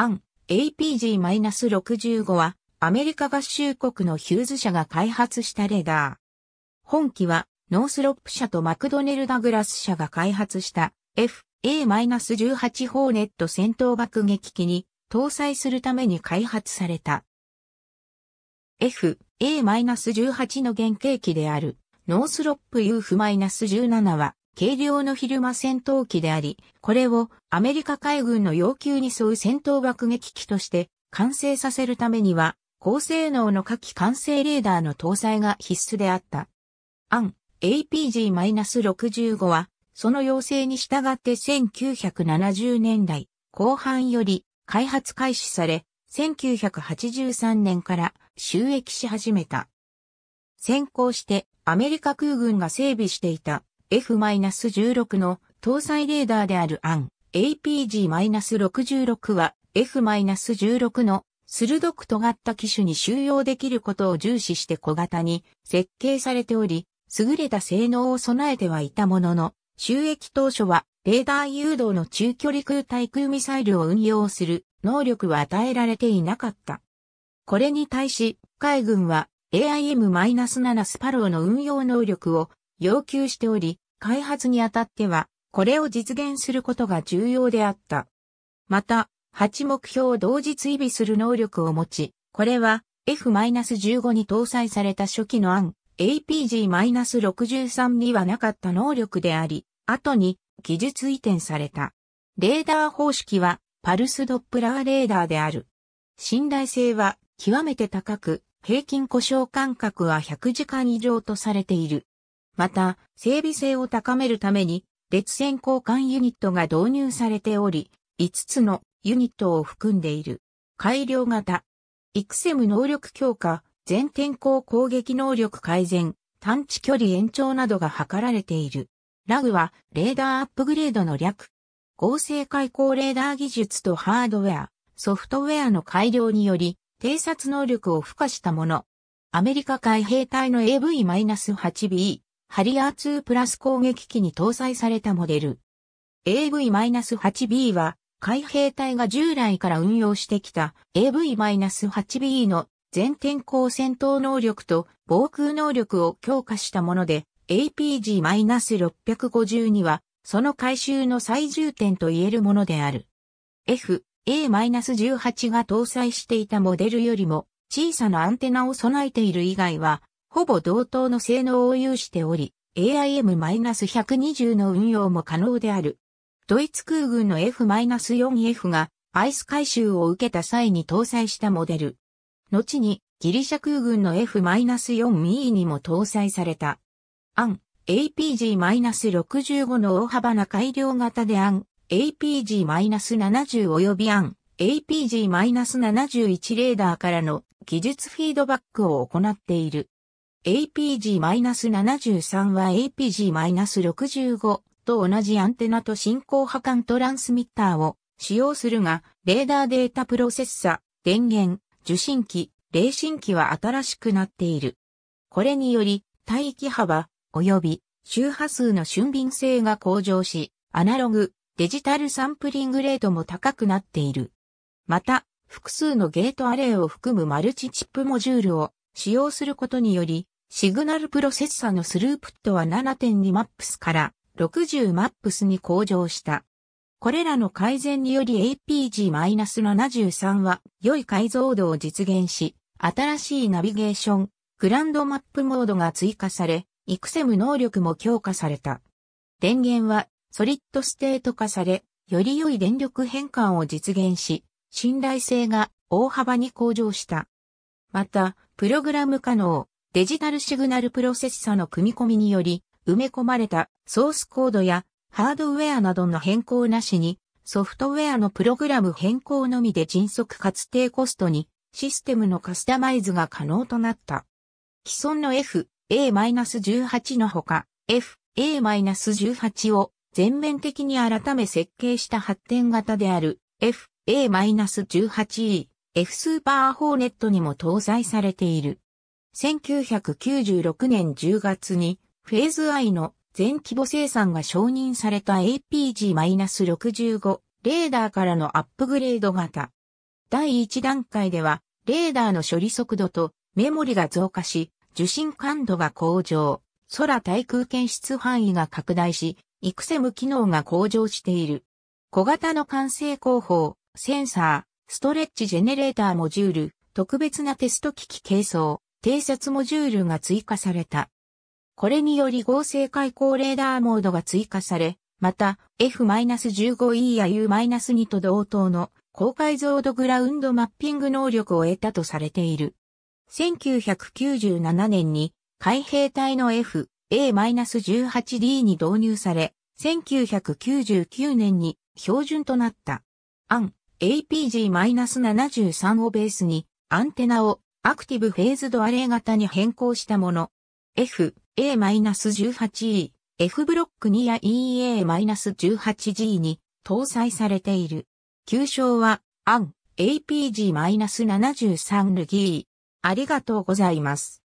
アン APG-65 はアメリカ合衆国のヒューズ社が開発したレーダー。本機はノースロップ社とマクドネル・ダグラス社が開発した FA-18 ホーネット戦闘爆撃機に搭載するために開発された。FA-18 の原型機であるノースロップ UF-17 は軽量の昼間戦闘機であり、これをアメリカ海軍の要求に沿う戦闘爆撃機として完成させるためには、高性能の火器完成レーダーの搭載が必須であった。アン APG-65 は、その要請に従って1970年代後半より開発開始され、1983年から収益し始めた。先行してアメリカ空軍が整備していた F-16 の搭載レーダーであるアン APG-66 は F-16 の鋭く尖った機種に収容できることを重視して小型に設計されており、優れた性能を備えてはいたものの、収益当初はレーダー誘導の中距離空対空ミサイルを運用する能力は与えられていなかった。これに対し、海軍は AIM-7 スパローの運用能力を要求しており、開発にあたっては、これを実現することが重要であった。また、8目標を同時追尾する能力を持ち、これは F-15 に搭載された初期の案 APG-63 にはなかった能力であり、後に技術移転された。レーダー方式はパルスドップラーレーダーである。信頼性は極めて高く、平均故障間隔は100時間以上とされている。また、整備性を高めるために、列線交換ユニットが導入されており、5つのユニットを含んでいる。改良型。イクセム能力強化、全天候攻撃能力改善、探知距離延長などが図られている。ラグは、レーダーアップグレードの略。合成開口レーダー技術とハードウェア、ソフトウェアの改良により、偵察能力を付加したもの。アメリカ海兵隊の AV-8B、ハリアー2プラス攻撃機に搭載されたモデル。AV-8B は、海兵隊が従来から運用してきた AV-8B の全天候戦闘能力と防空能力を強化したもので、APG-652 は、その回収の最重点と言えるものである。F、A-18 が搭載していたモデルよりも小さなアンテナを備えている以外は、ほぼ同等の性能を有しており、AIM-120 の運用も可能である。ドイツ空軍の F-4F がアイス回収を受けた際に搭載したモデル。後にギリシャ空軍の F-4E にも搭載された。アン APG-65 の大幅な改良型でアン APG-70 及びアン APG-71 レーダーからの技術フィードバックを行っている。APG-73 は APG-65 と同じアンテナと進行波間トランスミッターを使用するが、レーダーデータプロセッサ、電源、受信機、冷信機は新しくなっている。これにより、帯域幅、及び周波数の俊敏性が向上し、アナログ、デジタルサンプリングレートも高くなっている。また、複数のゲートアレイを含むマルチチップモジュールを使用することにより、シグナルプロセッサのスループットは 7.2maps から 60maps に向上した。これらの改善により APG-73 は良い解像度を実現し、新しいナビゲーション、グランドマップモードが追加され、イクセム能力も強化された。電源はソリッドステート化され、より良い電力変換を実現し、信頼性が大幅に向上した。また、プログラム可能、デジタルシグナルプロセッサの組み込みにより、埋め込まれたソースコードやハードウェアなどの変更なしに、ソフトウェアのプログラム変更のみで迅速かつ低コストにシステムのカスタマイズが可能となった。既存の F、A-18 のほか、F、A-18 を全面的に改め設計した発展型である F、A-18E、F スーパーホーネットにも搭載されている。1996年10月にフェーズ I の全規模生産が承認された APG-65 レーダーからのアップグレード型。第1段階では、レーダーの処理速度とメモリが増加し、受信感度が向上、空対空検出範囲が拡大し、イクセム機能が向上している。小型の完成工法、センサー、ストレッチジェネレーターモジュール、特別なテスト機器軽装、偵察モジュールが追加された。これにより合成開口レーダーモードが追加され、また F-15E や U-2 と同等の高解像度グラウンドマッピング能力を得たとされている。1997年に海兵隊の F-A-18D に導入され、1999年に標準となった。アン APG-73 をベースにアンテナをアクティブフェーズドアレイ型に変更したもの。F、A-18E、F ブロック2や EA-18G に搭載されている。旧称は、アン、APG-73 ルギー。ありがとうございます。